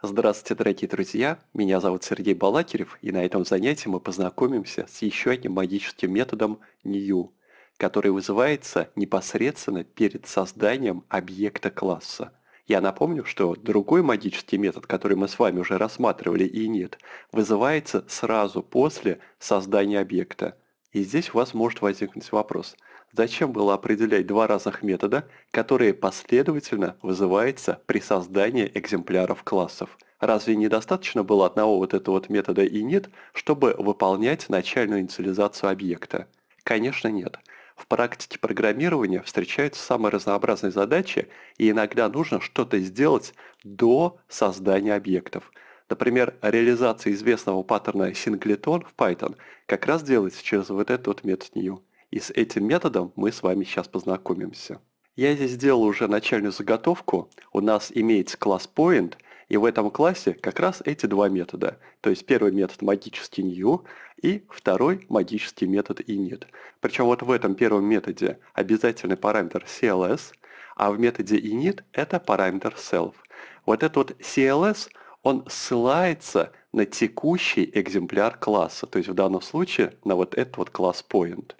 Здравствуйте, дорогие друзья! Меня зовут Сергей Балакирев, и на этом занятии мы познакомимся с еще одним магическим методом new, который вызывается непосредственно перед созданием объекта класса. Я напомню, что другой магический метод, который мы с вами уже рассматривали и нет, вызывается сразу после создания объекта. И здесь у вас может возникнуть вопрос – Зачем было определять два разных метода, которые последовательно вызываются при создании экземпляров классов? Разве недостаточно было одного вот этого вот метода и нет, чтобы выполнять начальную инициализацию объекта? Конечно нет. В практике программирования встречаются самые разнообразные задачи, и иногда нужно что-то сделать до создания объектов. Например, реализация известного паттерна Singleton в Python как раз делается через вот этот вот метод new. И с этим методом мы с вами сейчас познакомимся. Я здесь сделал уже начальную заготовку. У нас имеется класс Point, и в этом классе как раз эти два метода. То есть первый метод магический new и второй магический метод init. Причем вот в этом первом методе обязательный параметр CLS, а в методе init это параметр self. Вот этот вот CLS, он ссылается на текущий экземпляр класса, то есть в данном случае на вот этот вот класс point.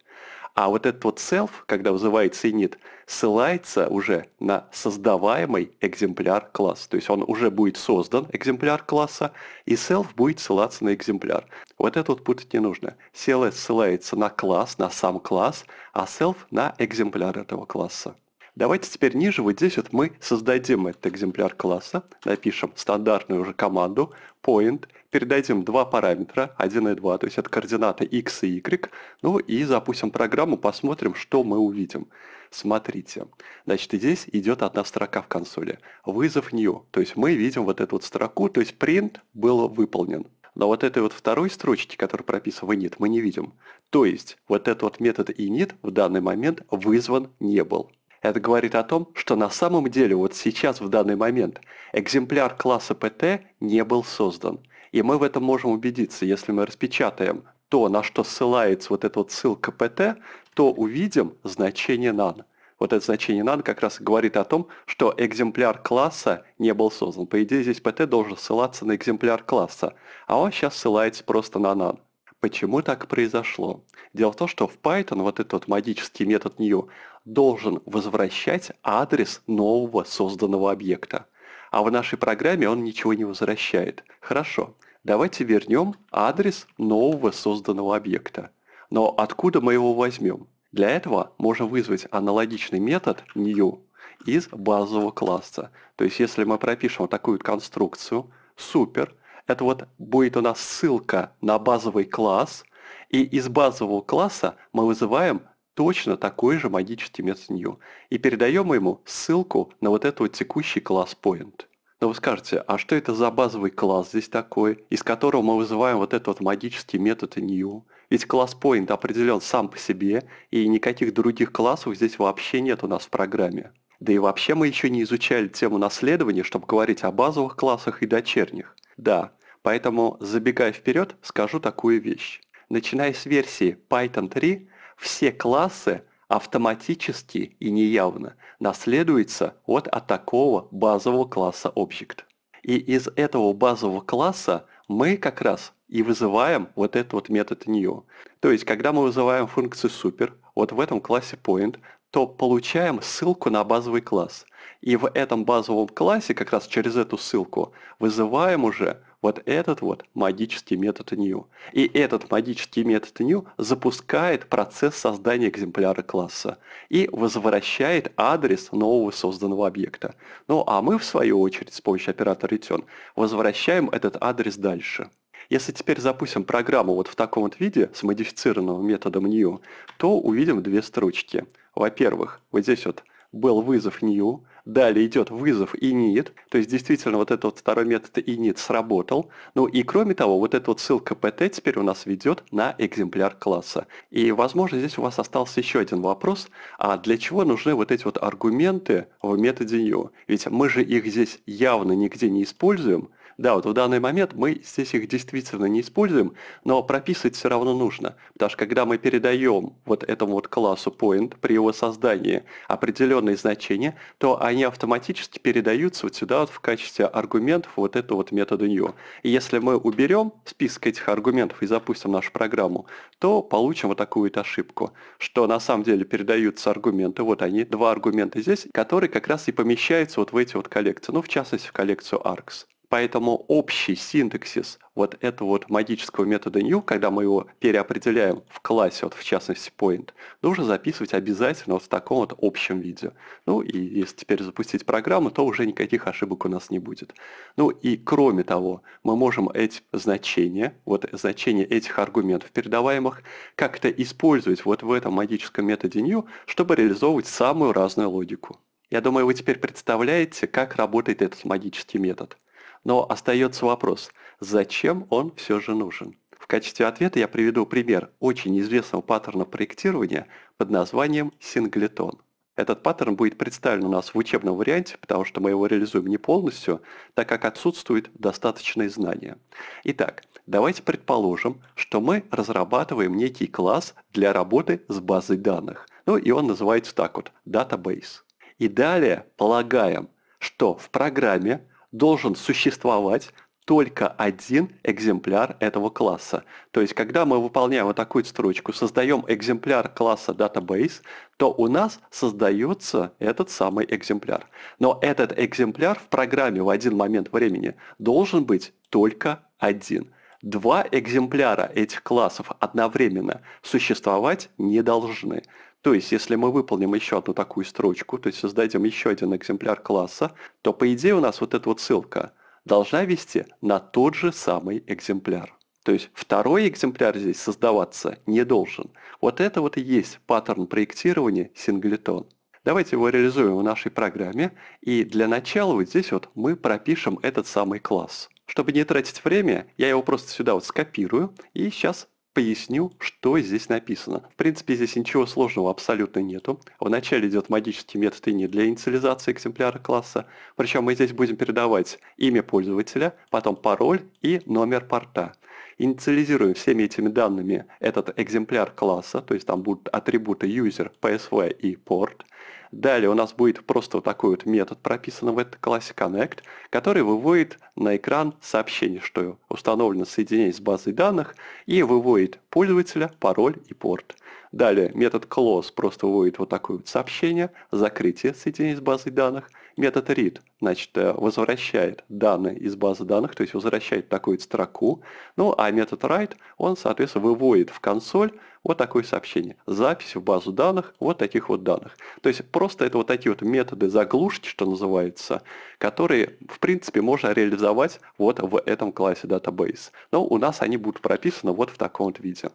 А вот этот вот self, когда вызывается init, ссылается уже на создаваемый экземпляр класса. То есть он уже будет создан, экземпляр класса, и self будет ссылаться на экземпляр. Вот это вот путать не нужно. CLS ссылается на класс, на сам класс, а self на экземпляр этого класса. Давайте теперь ниже вот здесь вот мы создадим этот экземпляр класса, напишем стандартную уже команду point, передадим два параметра, 1 и 2, то есть это координаты x и y, ну и запустим программу, посмотрим, что мы увидим. Смотрите, значит здесь идет одна строка в консоли, вызов new, то есть мы видим вот эту вот строку, то есть print был выполнен, но вот этой вот второй строчки, которая прописана в init, мы не видим. То есть вот этот вот метод init в данный момент вызван не был. Это говорит о том, что на самом деле вот сейчас, в данный момент, экземпляр класса PT не был создан. И мы в этом можем убедиться, если мы распечатаем то, на что ссылается вот эта вот ссылка PT, то увидим значение none. Вот это значение none как раз говорит о том, что экземпляр класса не был создан. По идее, здесь PT должен ссылаться на экземпляр класса, а он сейчас ссылается просто на none. Почему так произошло? Дело в том, что в Python вот этот магический метод new должен возвращать адрес нового созданного объекта. А в нашей программе он ничего не возвращает. Хорошо, давайте вернем адрес нового созданного объекта. Но откуда мы его возьмем? Для этого можно вызвать аналогичный метод new из базового класса. То есть если мы пропишем вот такую конструкцию, супер – это вот будет у нас ссылка на базовый класс, и из базового класса мы вызываем точно такой же магический метод new и передаем ему ссылку на вот этот вот текущий класс point. Но вы скажете, а что это за базовый класс здесь такой, из которого мы вызываем вот этот вот магический метод new? Ведь класс point определен сам по себе, и никаких других классов здесь вообще нет у нас в программе. Да и вообще мы еще не изучали тему наследования, чтобы говорить о базовых классах и дочерних. Да, поэтому, забегая вперед, скажу такую вещь. Начиная с версии Python 3, все классы автоматически и неявно наследуются от такого базового класса Object. И из этого базового класса мы как раз и вызываем вот этот вот метод new. То есть, когда мы вызываем функцию super, вот в этом классе point то получаем ссылку на базовый класс. И в этом базовом классе, как раз через эту ссылку, вызываем уже вот этот вот магический метод new. И этот магический метод new запускает процесс создания экземпляра класса и возвращает адрес нового созданного объекта. Ну а мы, в свою очередь, с помощью оператора return возвращаем этот адрес дальше. Если теперь запустим программу вот в таком вот виде, с модифицированным методом new, то увидим две строчки. Во-первых, вот здесь вот был вызов new, далее идет вызов init, то есть действительно вот этот вот второй метод init сработал. Ну и кроме того, вот эта вот ссылка pt теперь у нас ведет на экземпляр класса. И возможно здесь у вас остался еще один вопрос, а для чего нужны вот эти вот аргументы в методе new? Ведь мы же их здесь явно нигде не используем, да, вот в данный момент мы здесь их действительно не используем, но прописывать все равно нужно, потому что когда мы передаем вот этому вот классу point при его создании определенные значения, то они автоматически передаются вот сюда вот в качестве аргументов вот этого вот метода new. И если мы уберем список этих аргументов и запустим нашу программу, то получим вот такую вот ошибку, что на самом деле передаются аргументы, вот они, два аргумента здесь, которые как раз и помещаются вот в эти вот коллекции, ну в частности в коллекцию args. Поэтому общий синтаксис вот этого вот магического метода new, когда мы его переопределяем в классе, вот в частности point, нужно записывать обязательно вот в таком вот общем виде. Ну и если теперь запустить программу, то уже никаких ошибок у нас не будет. Ну и кроме того, мы можем эти значения, вот значения этих аргументов передаваемых, как-то использовать вот в этом магическом методе new, чтобы реализовывать самую разную логику. Я думаю, вы теперь представляете, как работает этот магический метод. Но остается вопрос, зачем он все же нужен? В качестве ответа я приведу пример очень известного паттерна проектирования под названием синглетон. Этот паттерн будет представлен у нас в учебном варианте, потому что мы его реализуем не полностью, так как отсутствуют достаточные знания. Итак, давайте предположим, что мы разрабатываем некий класс для работы с базой данных. Ну и он называется так вот, database. И далее полагаем, что в программе должен существовать только один экземпляр этого класса. То есть, когда мы выполняем вот такую строчку, создаем экземпляр класса database, то у нас создается этот самый экземпляр. Но этот экземпляр в программе в один момент времени должен быть только один. Два экземпляра этих классов одновременно существовать не должны. То есть, если мы выполним еще одну такую строчку, то есть создадим еще один экземпляр класса, то по идее у нас вот эта вот ссылка должна вести на тот же самый экземпляр. То есть второй экземпляр здесь создаваться не должен. Вот это вот и есть паттерн проектирования синглетон. Давайте его реализуем в нашей программе. И для начала вот здесь вот мы пропишем этот самый класс. Чтобы не тратить время, я его просто сюда вот скопирую и сейчас поясню, что здесь написано. В принципе, здесь ничего сложного абсолютно нету. Вначале идет магический метод и не для инициализации экземпляра класса. Причем мы здесь будем передавать имя пользователя, потом пароль и номер порта. Инициализируем всеми этими данными этот экземпляр класса, то есть там будут атрибуты user, psv и port. Далее у нас будет просто вот такой вот метод прописан в этот классе Connect, который выводит на экран сообщение, что установлено соединение с базой данных, и выводит пользователя, пароль и порт. Далее метод close просто выводит вот такое вот сообщение, закрытие соединения с базой данных. Метод read, значит, э, возвращает данные из базы данных, то есть возвращает такую строку. Ну, а метод write, он, соответственно, выводит в консоль вот такое сообщение. Запись в базу данных вот таких вот данных. То есть просто это вот такие вот методы заглушки, что называется, которые, в принципе, можно реализовать вот в этом классе Database. Но у нас они будут прописаны вот в таком вот виде.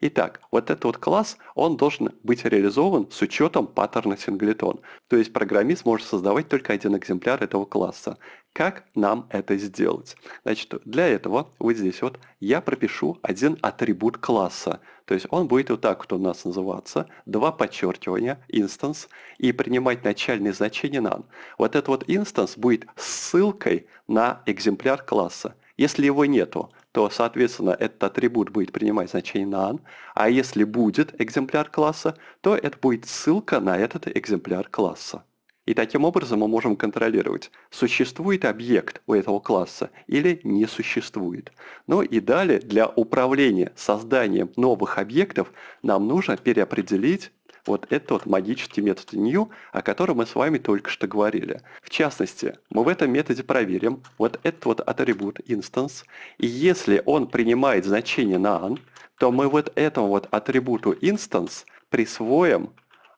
Итак, вот этот вот класс, он должен быть реализован с учетом паттерна синглетон. То есть программист может создавать только один экземпляр этого класса. Как нам это сделать? Значит, для этого вот здесь вот я пропишу один атрибут класса. То есть он будет вот так вот у нас называться. Два подчеркивания, instance, и принимать начальные значения none. Вот этот вот instance будет ссылкой на экземпляр класса. Если его нету, то, соответственно, этот атрибут будет принимать значение none, а если будет экземпляр класса, то это будет ссылка на этот экземпляр класса. И таким образом мы можем контролировать, существует объект у этого класса или не существует. Ну и далее для управления созданием новых объектов нам нужно переопределить вот этот вот магический метод new, о котором мы с вами только что говорили. В частности, мы в этом методе проверим вот этот вот атрибут instance, и если он принимает значение none, то мы вот этому вот атрибуту instance присвоим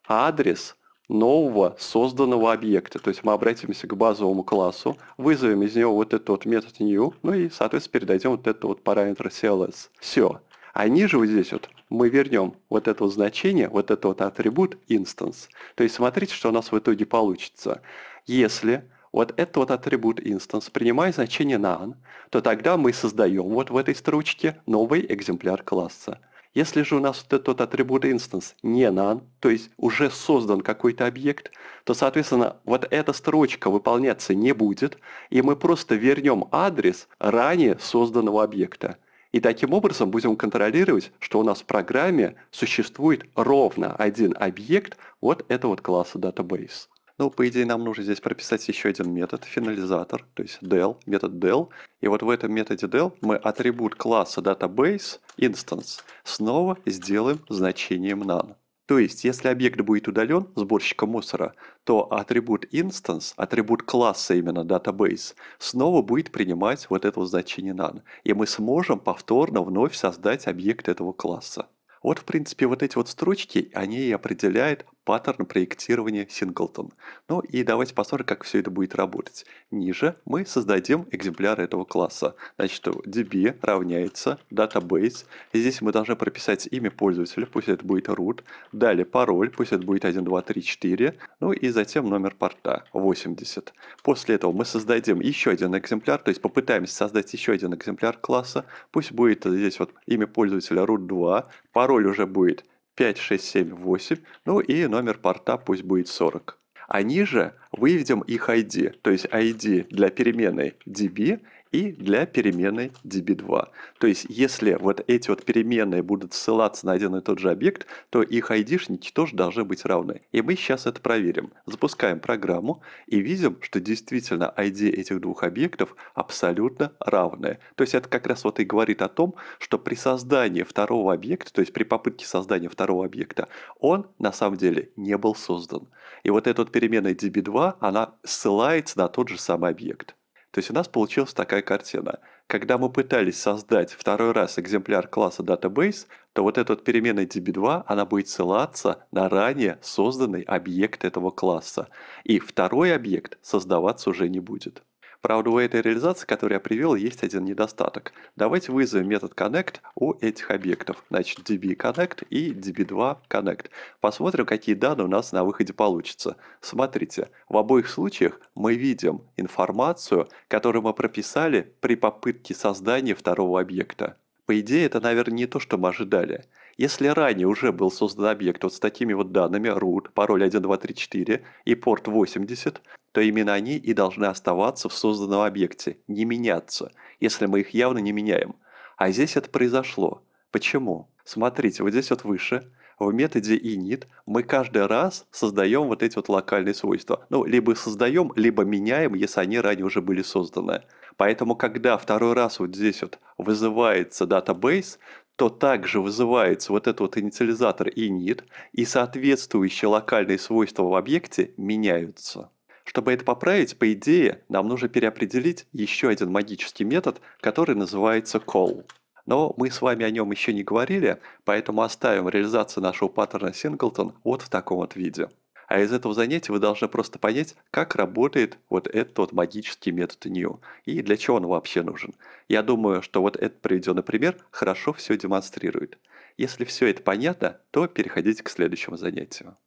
адрес нового созданного объекта. То есть мы обратимся к базовому классу, вызовем из него вот этот вот метод new, ну и, соответственно, передадим вот этот вот параметр CLS. Все. А ниже вот здесь вот мы вернем вот это вот значение, вот этот вот атрибут instance. То есть смотрите, что у нас в итоге получится. Если вот этот вот атрибут instance принимает значение none, то тогда мы создаем вот в этой строчке новый экземпляр класса. Если же у нас вот этот атрибут instance не none, то есть уже создан какой-то объект, то, соответственно, вот эта строчка выполняться не будет, и мы просто вернем адрес ранее созданного объекта. И таким образом будем контролировать, что у нас в программе существует ровно один объект вот этого вот класса database. Ну, по идее, нам нужно здесь прописать еще один метод, финализатор, то есть del, метод del. И вот в этом методе del мы атрибут класса database instance снова сделаем значением none. То есть, если объект будет удален сборщика мусора, то атрибут instance, атрибут класса именно database, снова будет принимать вот это вот значение none. И мы сможем повторно вновь создать объект этого класса. Вот, в принципе, вот эти вот строчки, они и определяют паттерн проектирования Singleton. Ну и давайте посмотрим, как все это будет работать. Ниже мы создадим экземпляр этого класса. Значит, db равняется database. Здесь мы должны прописать имя пользователя, пусть это будет root. Далее пароль, пусть это будет 1, 2, 3, 4. Ну и затем номер порта 80. После этого мы создадим еще один экземпляр, то есть попытаемся создать еще один экземпляр класса. Пусть будет здесь вот имя пользователя root2, пароль уже будет 5678, ну и номер порта пусть будет 40. А ниже выведем их ID, то есть ID для переменной db и для переменной db2. То есть, если вот эти вот переменные будут ссылаться на один и тот же объект, то их айдишники тоже должны быть равны. И мы сейчас это проверим. Запускаем программу и видим, что действительно ID этих двух объектов абсолютно равные. То есть, это как раз вот и говорит о том, что при создании второго объекта, то есть при попытке создания второго объекта, он на самом деле не был создан. И вот эта вот переменная db2, она ссылается на тот же самый объект. То есть у нас получилась такая картина. Когда мы пытались создать второй раз экземпляр класса Database, то вот эта вот переменная db2, она будет ссылаться на ранее созданный объект этого класса. И второй объект создаваться уже не будет. Правда, у этой реализации, которую я привел, есть один недостаток. Давайте вызовем метод connect у этих объектов, значит db_connect и db 2connect Посмотрим, какие данные у нас на выходе получится. Смотрите, в обоих случаях мы видим информацию, которую мы прописали при попытке создания второго объекта. По идее, это, наверное, не то, что мы ожидали. Если ранее уже был создан объект вот с такими вот данными root, пароль 1234 и порт 80, то именно они и должны оставаться в созданном объекте, не меняться, если мы их явно не меняем. А здесь это произошло. Почему? Смотрите, вот здесь вот выше, в методе init мы каждый раз создаем вот эти вот локальные свойства. Ну, либо создаем, либо меняем, если они ранее уже были созданы. Поэтому, когда второй раз вот здесь вот вызывается database, то также вызывается вот этот вот инициализатор init, и соответствующие локальные свойства в объекте меняются. Чтобы это поправить, по идее, нам нужно переопределить еще один магический метод, который называется call. Но мы с вами о нем еще не говорили, поэтому оставим реализацию нашего паттерна Singleton вот в таком вот виде. А из этого занятия вы должны просто понять, как работает вот этот вот магический метод new и для чего он вообще нужен. Я думаю, что вот этот приведенный пример хорошо все демонстрирует. Если все это понятно, то переходите к следующему занятию.